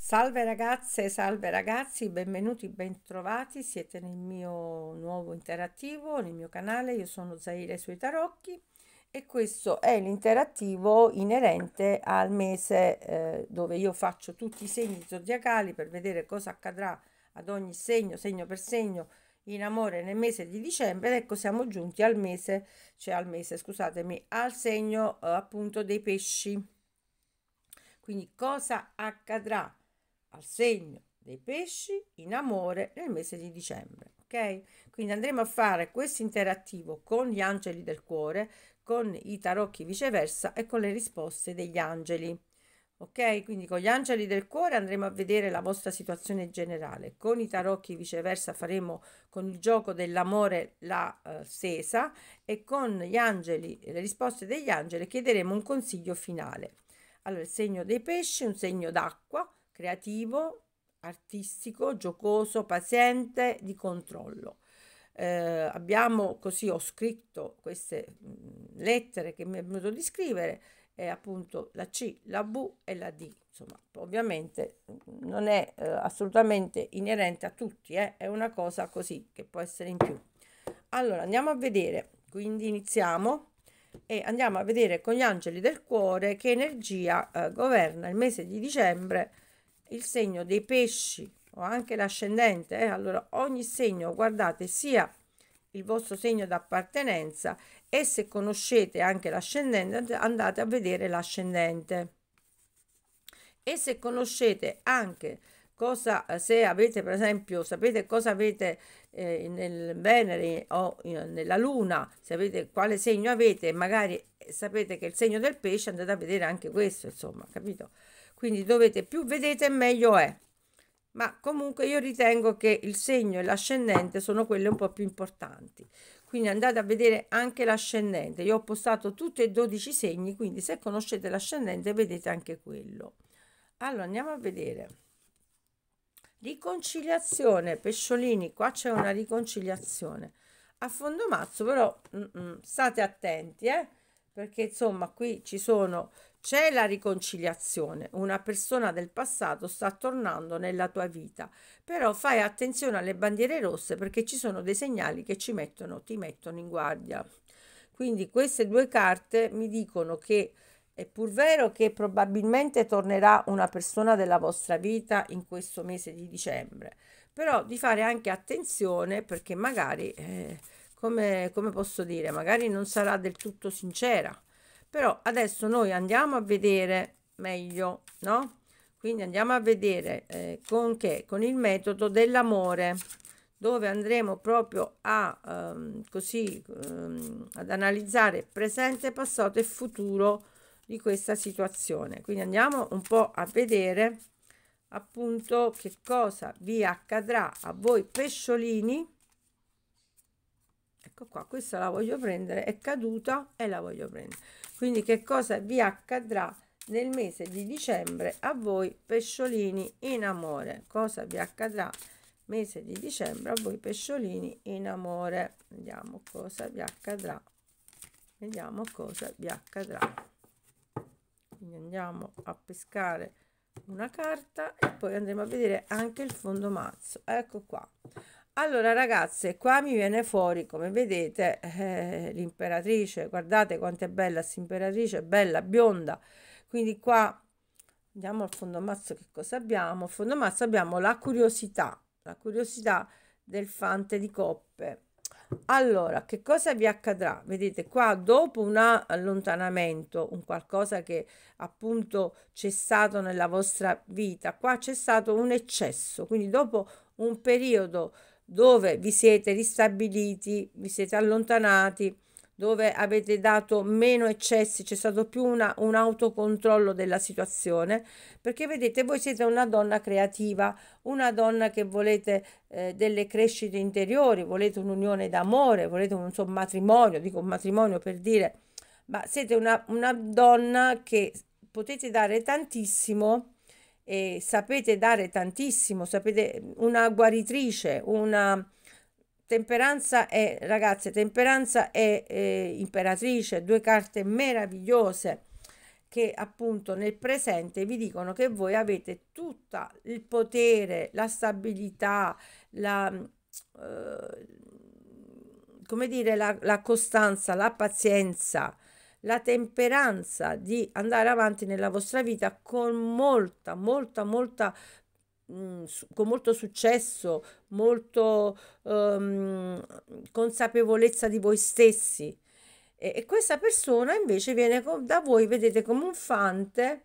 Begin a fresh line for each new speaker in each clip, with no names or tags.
Salve ragazze, salve ragazzi, benvenuti, bentrovati, siete nel mio nuovo interattivo, nel mio canale, io sono Zaire sui tarocchi e questo è l'interattivo inerente al mese eh, dove io faccio tutti i segni zodiacali per vedere cosa accadrà ad ogni segno, segno per segno, in amore nel mese di dicembre ecco siamo giunti al mese, cioè al mese scusatemi, al segno eh, appunto dei pesci. Quindi cosa accadrà al segno dei pesci in amore nel mese di dicembre. Ok? Quindi andremo a fare questo interattivo con gli angeli del cuore, con i tarocchi viceversa e con le risposte degli angeli. Ok, quindi con gli angeli del cuore andremo a vedere la vostra situazione generale, con i tarocchi viceversa faremo con il gioco dell'amore la uh, eh, sesa e con gli angeli, le risposte degli angeli chiederemo un consiglio finale. Allora, il segno dei pesci, un segno d'acqua, creativo, artistico, giocoso, paziente, di controllo. Eh, abbiamo così, ho scritto queste mm, lettere che mi è venuto di scrivere, è appunto la C, la V e la D. Insomma, ovviamente mm, non è eh, assolutamente inerente a tutti, eh? è una cosa così che può essere in più. Allora andiamo a vedere, quindi iniziamo e andiamo a vedere con gli angeli del cuore che energia eh, governa il mese di dicembre il segno dei pesci o anche l'ascendente, eh? allora ogni segno guardate sia il vostro segno d'appartenenza e se conoscete anche l'ascendente andate a vedere l'ascendente. E se conoscete anche cosa, eh, se avete per esempio, sapete cosa avete eh, nel Venere o in, nella Luna, sapete quale segno avete, magari eh, sapete che il segno del pesce, andate a vedere anche questo, insomma, capito? quindi dovete più vedete meglio è ma comunque io ritengo che il segno e l'ascendente sono quelle un po' più importanti quindi andate a vedere anche l'ascendente io ho postato tutti e 12 segni quindi se conoscete l'ascendente vedete anche quello allora andiamo a vedere riconciliazione pesciolini qua c'è una riconciliazione a fondo mazzo però mm, mm, state attenti eh perché insomma qui ci sono c'è la riconciliazione, una persona del passato sta tornando nella tua vita, però fai attenzione alle bandiere rosse perché ci sono dei segnali che ci mettono, ti mettono in guardia. Quindi queste due carte mi dicono che è pur vero che probabilmente tornerà una persona della vostra vita in questo mese di dicembre, però di fare anche attenzione perché magari, eh, come, come posso dire, magari non sarà del tutto sincera però adesso noi andiamo a vedere meglio no quindi andiamo a vedere eh, con che con il metodo dell'amore dove andremo proprio a ehm, così ehm, ad analizzare presente passato e futuro di questa situazione quindi andiamo un po a vedere appunto che cosa vi accadrà a voi pesciolini ecco qua questa la voglio prendere è caduta e la voglio prendere quindi che cosa vi accadrà nel mese di dicembre a voi pesciolini in amore cosa vi accadrà mese di dicembre a voi pesciolini in amore vediamo cosa vi accadrà vediamo cosa vi accadrà quindi andiamo a pescare una carta e poi andremo a vedere anche il fondo mazzo ecco qua allora ragazze, qua mi viene fuori, come vedete, eh, l'imperatrice, guardate quanto è bella questa imperatrice, bella, bionda, quindi qua andiamo al fondo mazzo che cosa abbiamo? Al fondo mazzo abbiamo la curiosità, la curiosità del fante di coppe. Allora, che cosa vi accadrà? Vedete qua dopo un allontanamento, un qualcosa che appunto c'è stato nella vostra vita, qua c'è stato un eccesso, quindi dopo un periodo dove vi siete ristabiliti, vi siete allontanati, dove avete dato meno eccessi, c'è stato più una, un autocontrollo della situazione, perché vedete voi siete una donna creativa, una donna che volete eh, delle crescite interiori, volete un'unione d'amore, volete un, so, matrimonio, dico un matrimonio per dire, ma siete una, una donna che potete dare tantissimo e sapete dare tantissimo, sapete una guaritrice, una temperanza è ragazze, temperanza è, è eh, imperatrice, due carte meravigliose che appunto nel presente vi dicono che voi avete tutto il potere, la stabilità, la, eh, come dire, la, la costanza, la pazienza, la temperanza di andare avanti nella vostra vita con molta, molta, molta mm, con molto successo, molto um, consapevolezza di voi stessi. E, e, questa persona invece viene da voi, vedete, come un fante.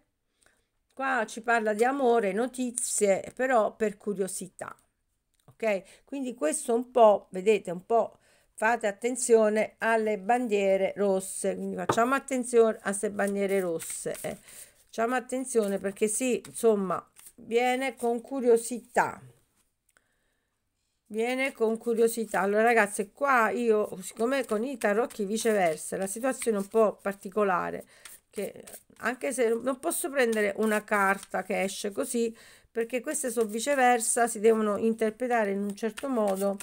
Qua ci parla di amore, notizie, però per curiosità. Ok? Quindi questo un po', vedete, un po' fate attenzione alle bandiere rosse quindi facciamo attenzione a queste bandiere rosse eh. facciamo attenzione perché sì insomma viene con curiosità viene con curiosità allora ragazze qua io siccome con i tarocchi viceversa la situazione è un po' particolare che anche se non posso prendere una carta che esce così perché queste sono viceversa si devono interpretare in un certo modo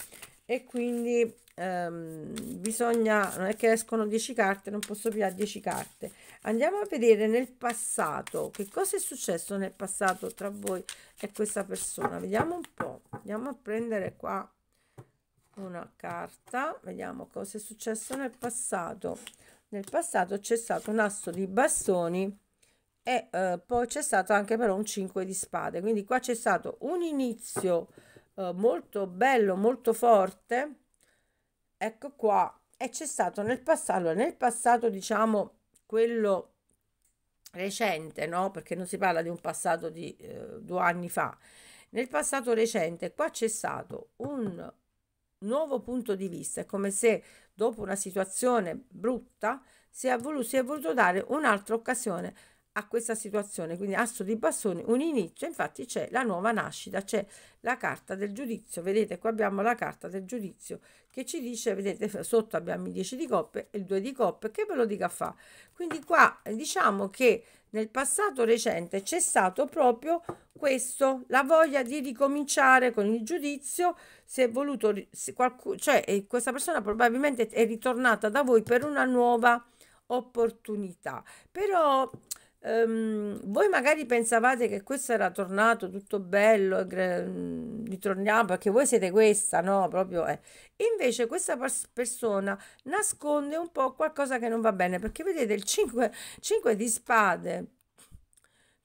e quindi ehm, bisogna, non è che escono 10 carte, non posso più a 10 carte. Andiamo a vedere nel passato, che cosa è successo nel passato tra voi e questa persona. Vediamo un po', andiamo a prendere qua una carta, vediamo cosa è successo nel passato. Nel passato c'è stato un asso di bastoni e eh, poi c'è stato anche però un 5 di spade, quindi qua c'è stato un inizio eh, molto bello, molto forte, ecco qua, e c'è stato nel passato, nel passato diciamo quello recente, no? Perché non si parla di un passato di eh, due anni fa. Nel passato recente qua c'è stato un nuovo punto di vista, è come se dopo una situazione brutta si è voluto, si è voluto dare un'altra occasione a questa situazione. Quindi asso di bastoni, un inizio, infatti c'è la nuova nascita, c'è la carta del giudizio. Vedete, qua abbiamo la carta del giudizio che ci dice, vedete, sotto abbiamo i 10 di coppe e il 2 di coppe, che ve lo dica fa. Quindi qua eh, diciamo che nel passato recente c'è stato proprio questo, la voglia di ricominciare con il giudizio, se è voluto, se qualcuno, cioè questa persona probabilmente è ritornata da voi per una nuova opportunità. Però Um, voi magari pensavate che questo era tornato tutto bello, mhmm, ritorniamo perché voi siete questa, no? Proprio eh. Invece questa persona nasconde un po' qualcosa che non va bene perché vedete il 5, 5 di spade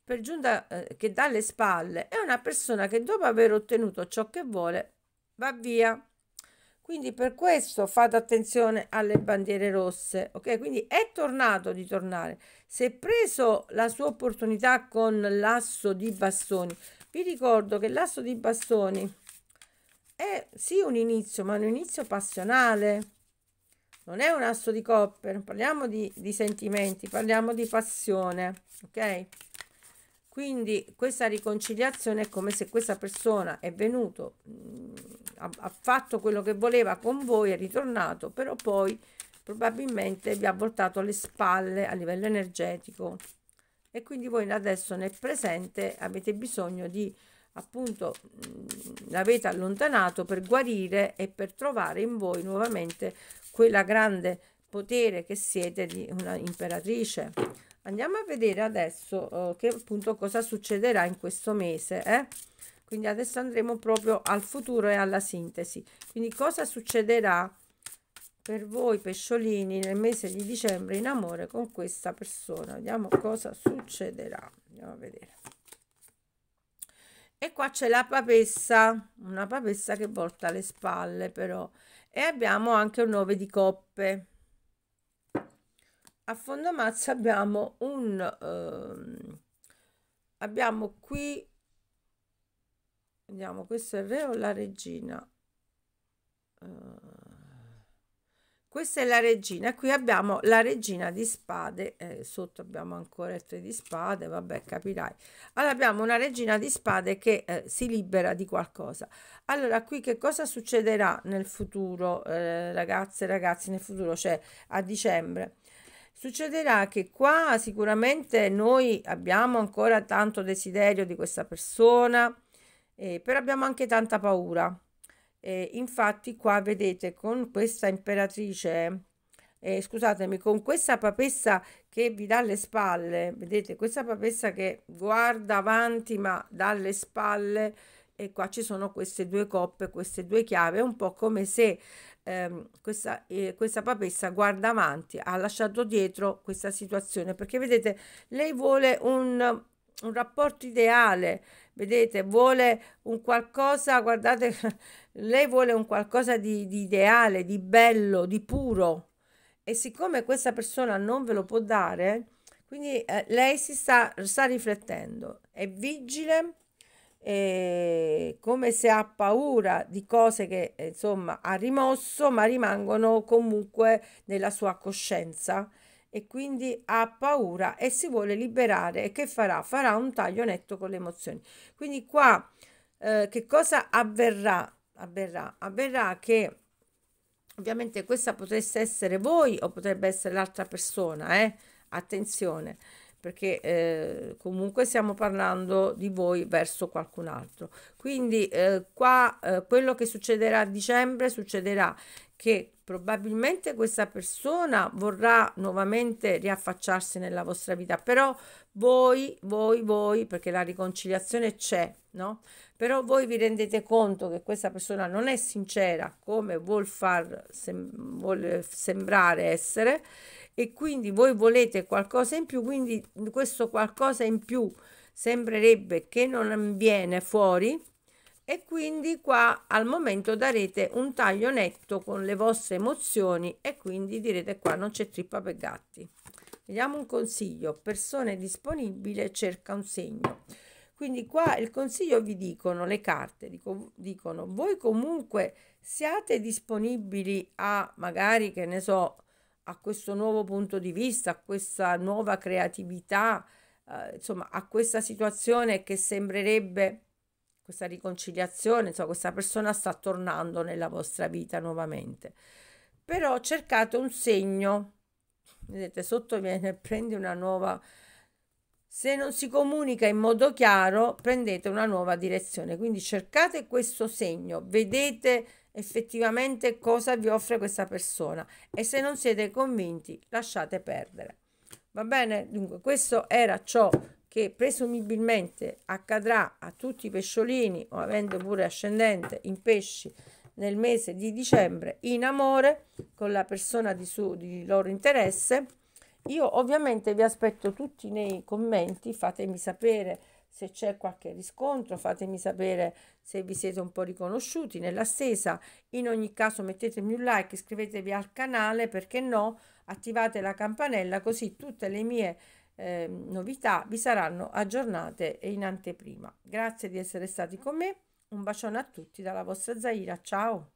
per giunta eh, che dalle spalle è una persona che dopo aver ottenuto ciò che vuole va via quindi per questo fate attenzione alle bandiere rosse, ok? Quindi è tornato di tornare. si è preso la sua opportunità con l'asso di bastoni, vi ricordo che l'asso di bastoni è sì un inizio, ma un inizio passionale. Non è un asso di coppe, non parliamo di, di sentimenti, parliamo di passione, ok? Quindi questa riconciliazione è come se questa persona è venuto, mh, mm, ha, ha, fatto quello che voleva con voi, è ritornato, però poi probabilmente vi ha voltato le spalle a livello energetico e quindi voi adesso nel presente avete bisogno di appunto mm, l'avete allontanato per guarire e per trovare in voi nuovamente quella grande potere che siete di una imperatrice andiamo a vedere adesso eh, che appunto cosa succederà in questo mese eh? quindi adesso andremo proprio al futuro e alla sintesi quindi cosa succederà per voi pesciolini nel mese di dicembre in amore con questa persona vediamo cosa succederà andiamo a vedere e qua c'è la papessa una papessa che volta le spalle però e abbiamo anche un 9 di coppe a mazza abbiamo un eh, abbiamo qui vediamo questo è il re o la regina uh, questa è la regina qui abbiamo la regina di spade eh, sotto abbiamo ancora il tre di spade vabbè capirai allora abbiamo una regina di spade che eh, si libera di qualcosa allora qui che cosa succederà nel futuro eh, ragazze e ragazzi nel futuro cioè a dicembre Succederà che qua sicuramente noi abbiamo ancora tanto desiderio di questa persona, eh, però abbiamo anche tanta paura. Eh, infatti qua vedete con questa imperatrice, eh, scusatemi, con questa papessa che vi dà le spalle, vedete questa papessa che guarda avanti ma dà le spalle e qua ci sono queste due coppe, queste due chiavi, è un po' come se Ehm, questa, eh, questa papessa guarda avanti, ha lasciato dietro questa situazione perché vedete lei vuole un, un rapporto ideale, vedete, vuole un qualcosa, guardate, lei vuole un qualcosa di, di ideale, di bello, di puro e siccome questa persona non ve lo può dare, quindi eh, lei si sta, sta riflettendo, è vigile eh, come se ha paura di cose che eh, insomma ha rimosso, ma rimangono comunque nella sua coscienza e quindi ha paura e si vuole liberare e che farà? Farà un taglio netto con le emozioni. Quindi qua eh, che cosa avverrà? Avverrà, avverrà che ovviamente questa potreste essere voi o potrebbe essere l'altra persona, eh? attenzione perché eh, comunque stiamo parlando di voi verso qualcun altro. Quindi eh, qua eh, quello che succederà a dicembre succederà che probabilmente questa persona vorrà nuovamente riaffacciarsi nella vostra vita, però voi, voi, voi, perché la riconciliazione c'è, no? Però voi vi rendete conto che questa persona non è sincera come vuol far sem vuole sembrare essere e quindi voi volete qualcosa in più, quindi questo qualcosa in più sembrerebbe che non viene fuori e quindi qua al momento darete un taglio netto con le vostre emozioni e quindi direte qua non c'è trippa per gatti. Vediamo un consiglio, persone disponibili cerca un segno. Quindi qua il consiglio vi dicono le carte, dico, dicono voi comunque siate disponibili a magari che ne so a questo nuovo punto di vista, a questa nuova creatività, eh, insomma, a questa situazione che sembrerebbe questa riconciliazione, insomma, questa persona sta tornando nella vostra vita nuovamente. Però cercate un segno, vedete, sotto viene, prendi una nuova... Se non si comunica in modo chiaro, prendete una nuova direzione. Quindi cercate questo segno, vedete effettivamente cosa vi offre questa persona e se non siete convinti lasciate perdere. Va bene? Dunque questo era ciò che presumibilmente accadrà a tutti i pesciolini o avendo pure ascendente in pesci nel mese di dicembre in amore con la persona di, su, di loro interesse. Io ovviamente vi aspetto tutti nei commenti, fatemi sapere se c'è qualche riscontro fatemi sapere se vi siete un po' riconosciuti nella stessa in ogni caso mettetemi un like iscrivetevi al canale perché no attivate la campanella così tutte le mie eh, novità vi saranno aggiornate e in anteprima grazie di essere stati con me un bacione a tutti dalla vostra Zaira ciao